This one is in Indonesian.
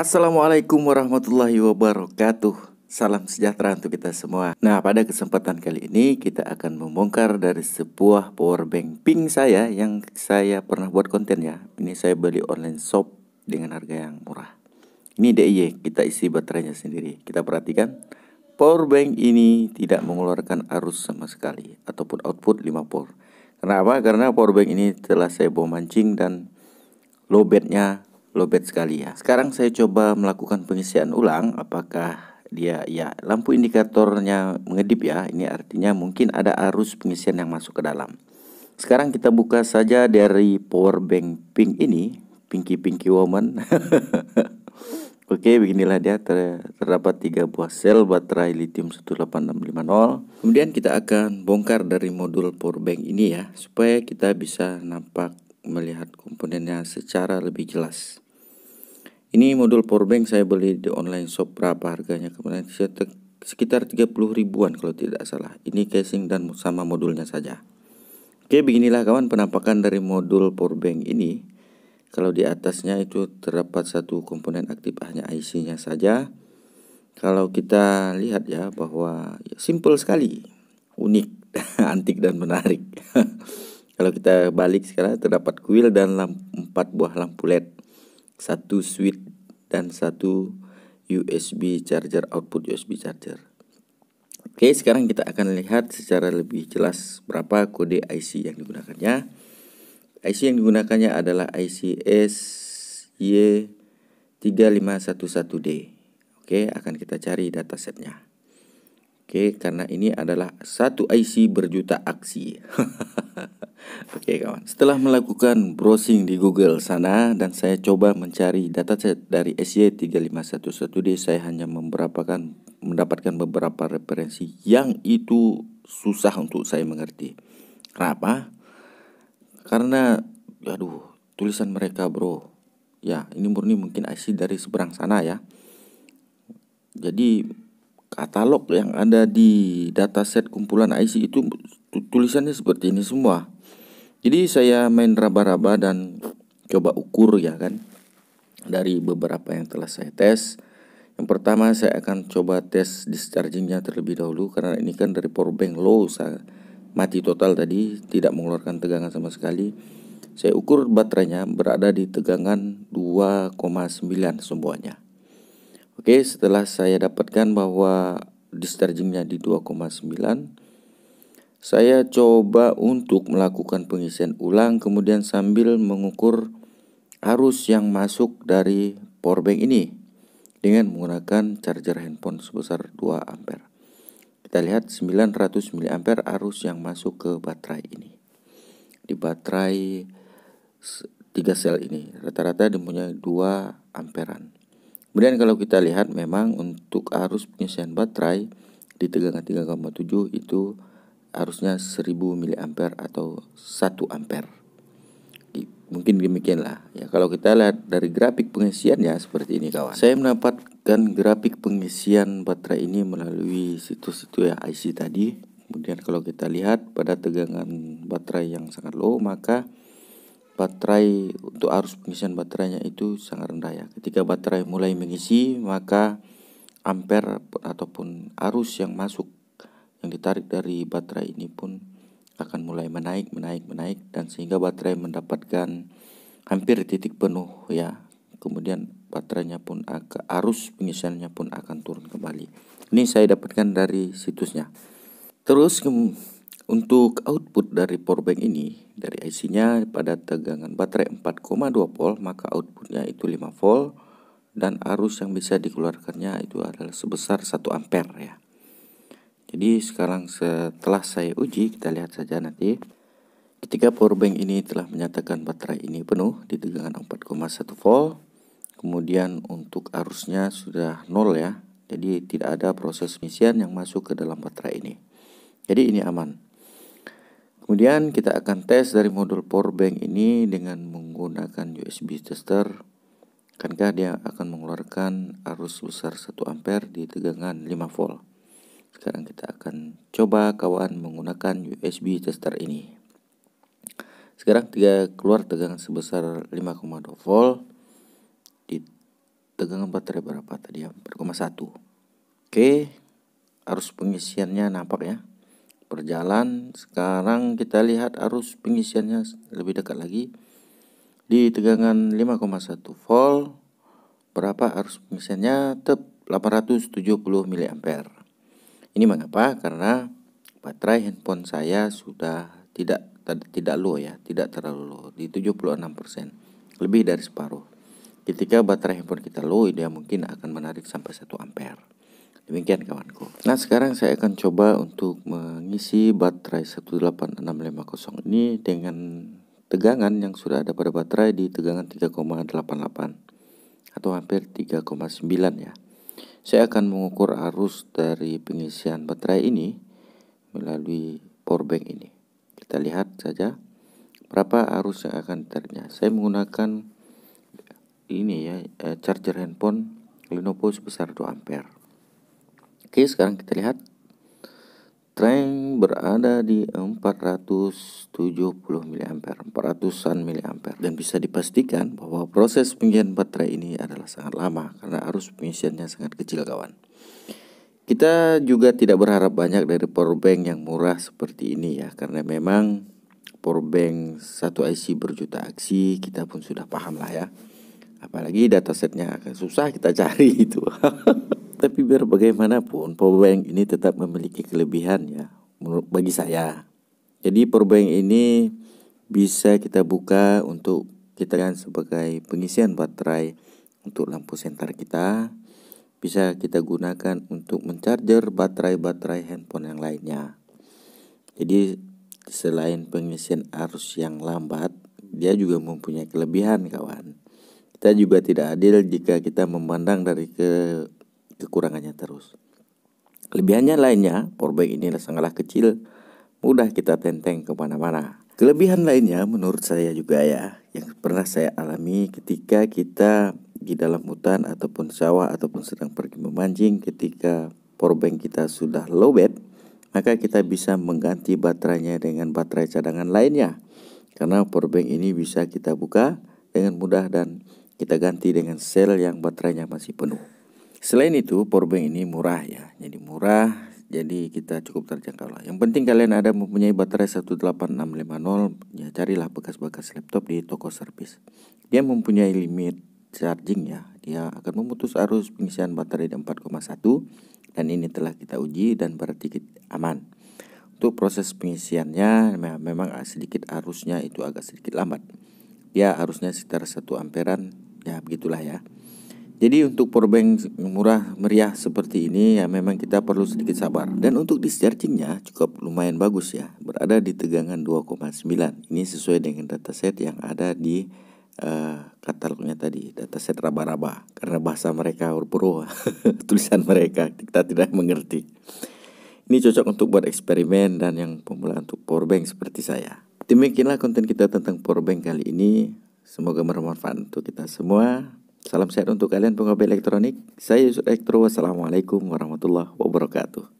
Assalamualaikum warahmatullahi wabarakatuh. Salam sejahtera untuk kita semua. Nah, pada kesempatan kali ini kita akan membongkar dari sebuah power bank pink saya yang saya pernah buat konten ya. Ini saya beli online shop dengan harga yang murah. Ini DIY, kita isi baterainya sendiri. Kita perhatikan power bank ini tidak mengeluarkan arus sama sekali ataupun output 5 volt. Kenapa? Karena power bank ini telah saya bawa mancing dan low bednya lobet sekali ya. Sekarang saya coba melakukan pengisian ulang apakah dia ya lampu indikatornya mengedip ya. Ini artinya mungkin ada arus pengisian yang masuk ke dalam. Sekarang kita buka saja dari power bank pink ini, Pinky Pinky Woman. Oke, beginilah dia ter terdapat tiga buah sel baterai lithium 18650. Kemudian kita akan bongkar dari modul power bank ini ya supaya kita bisa nampak melihat komponennya secara lebih jelas. Ini modul powerbank saya beli di online shop berapa harganya kemarin sekitar 30 ribuan kalau tidak salah. Ini casing dan sama modulnya saja. Oke, beginilah kawan penampakan dari modul powerbank ini. Kalau di atasnya itu terdapat satu komponen aktif hanya IC-nya saja. Kalau kita lihat ya bahwa ya, simple sekali, unik, antik dan menarik. Kalau kita balik sekarang terdapat kuil dan empat buah lampu LED, satu switch dan satu USB charger output USB charger. Oke, sekarang kita akan lihat secara lebih jelas berapa kode IC yang digunakannya. IC yang digunakannya adalah IC SY3511D. Oke, akan kita cari datasetnya. Oke, karena ini adalah satu IC berjuta aksi. Oke okay, kawan, setelah melakukan browsing di Google sana dan saya coba mencari dataset dari SY3511D, saya hanya memberapakan mendapatkan beberapa referensi yang itu susah untuk saya mengerti. Kenapa? Karena aduh, tulisan mereka, Bro. Ya, ini murni mungkin IC dari seberang sana ya. Jadi katalog yang ada di dataset kumpulan IC itu tulisannya seperti ini semua jadi saya main raba-raba dan coba ukur ya kan dari beberapa yang telah saya tes. Yang pertama saya akan coba tes dischargingnya terlebih dahulu karena ini kan dari power bank low saya mati total tadi tidak mengeluarkan tegangan sama sekali. Saya ukur baterainya berada di tegangan 2,9 semuanya. Oke, setelah saya dapatkan bahwa dischargingnya di 2,9 saya coba untuk melakukan pengisian ulang kemudian sambil mengukur arus yang masuk dari powerbank ini dengan menggunakan charger handphone sebesar 2 ampere. Kita lihat 900 mAh arus yang masuk ke baterai ini. Di baterai 3 sel ini rata-rata mempunyai 2 amperan. Kemudian kalau kita lihat memang untuk arus pengisian baterai di tegangan 3,7 itu harusnya 1000 miliampere atau 1 ampere mungkin demikianlah ya kalau kita lihat dari grafik pengisian ya seperti ini kawan saya mendapatkan grafik pengisian baterai ini melalui situs-situs ya IC tadi kemudian kalau kita lihat pada tegangan baterai yang sangat low maka baterai untuk arus pengisian baterainya itu sangat rendah ya ketika baterai mulai mengisi maka ampere ataupun arus yang masuk yang ditarik dari baterai ini pun akan mulai menaik, menaik, menaik dan sehingga baterai mendapatkan hampir titik penuh ya. Kemudian baterainya pun akan arus pengisiannya pun akan turun kembali. Ini saya dapatkan dari situsnya. Terus untuk output dari powerbank ini dari IC-nya pada tegangan baterai 4,2 volt maka outputnya itu 5 volt dan arus yang bisa dikeluarkannya itu adalah sebesar 1 ampere ya. Jadi sekarang setelah saya uji, kita lihat saja nanti. Ketika powerbank ini telah menyatakan baterai ini penuh di tegangan 4,1 volt, kemudian untuk arusnya sudah nol ya, jadi tidak ada proses misian yang masuk ke dalam baterai ini. Jadi ini aman. Kemudian kita akan tes dari modul powerbank ini dengan menggunakan USB tester. Akankah dia akan mengeluarkan arus besar 1 ampere di tegangan 5 volt? Sekarang kita akan coba kawan menggunakan USB tester ini. Sekarang tiga keluar tegangan sebesar 5,2 volt di tegangan baterai berapa tadi ya? 4,1. Oke, arus pengisiannya nampak ya. Berjalan. Sekarang kita lihat arus pengisiannya lebih dekat lagi. Di tegangan 5,1 volt berapa arus pengisiannya? Tep 870 mA. Ini mengapa? Karena baterai handphone saya sudah tidak tidak low ya, tidak terlalu low di 76%, lebih dari separuh. Ketika baterai handphone kita low, dia mungkin akan menarik sampai satu ampere. Demikian kawanku. Nah, sekarang saya akan coba untuk mengisi baterai 18650 ini dengan tegangan yang sudah ada pada baterai di tegangan 3,88 atau hampir 3,9 ya. Saya akan mengukur arus dari pengisian baterai ini melalui powerbank ini. Kita lihat saja berapa arus yang akan ditariknya. Saya menggunakan ini ya eh, charger handphone Lenovo sebesar 2 ampere. Oke, sekarang kita lihat strength berada di 470 mAh, 400-an mAh dan bisa dipastikan bahwa proses pengisian baterai ini adalah sangat lama karena arus pengisiannya sangat kecil kawan. Kita juga tidak berharap banyak dari powerbank yang murah seperti ini ya karena memang powerbank satu IC berjuta aksi kita pun sudah paham lah ya. Apalagi datasetnya akan susah kita cari itu. Tapi biar bagaimanapun powerbank ini tetap memiliki kelebihan ya menurut bagi saya. Jadi powerbank ini bisa kita buka untuk kita kan sebagai pengisian baterai untuk lampu senter kita bisa kita gunakan untuk mencharger baterai-baterai handphone yang lainnya. Jadi selain pengisian arus yang lambat, dia juga mempunyai kelebihan kawan. Kita juga tidak adil jika kita memandang dari ke kekurangannya terus. Kelebihannya lainnya, powerbank ini sangatlah kecil, mudah kita tenteng kemana-mana. Kelebihan lainnya menurut saya juga ya, yang pernah saya alami ketika kita di dalam hutan ataupun sawah ataupun sedang pergi memancing ketika powerbank kita sudah lowbat, maka kita bisa mengganti baterainya dengan baterai cadangan lainnya. Karena powerbank ini bisa kita buka dengan mudah dan kita ganti dengan sel yang baterainya masih penuh. Selain itu, powerbank ini murah ya. Jadi murah, jadi kita cukup terjangkau lah. Yang penting kalian ada mempunyai baterai 18650 ya carilah bekas-bekas laptop di toko servis. Dia mempunyai limit charging ya. Dia akan memutus arus pengisian baterai di 4,1 dan ini telah kita uji dan berarti aman. Untuk proses pengisiannya memang sedikit arusnya itu agak sedikit lambat. Dia arusnya sekitar satu amperan ya begitulah ya. Jadi untuk powerbank murah meriah seperti ini ya memang kita perlu sedikit sabar. Dan untuk dischargingnya cukup lumayan bagus ya. Berada di tegangan 2,9. Ini sesuai dengan dataset yang ada di uh, katalognya tadi. Dataset raba-raba. Karena bahasa mereka huruf Tulisan mereka kita tidak mengerti. Ini cocok untuk buat eksperimen dan yang pemula untuk powerbank seperti saya. Demikianlah konten kita tentang powerbank kali ini. Semoga bermanfaat untuk kita semua. Salam sehat untuk kalian pengobat elektronik. Saya Yusuf Elektro. Wassalamualaikum warahmatullahi wabarakatuh.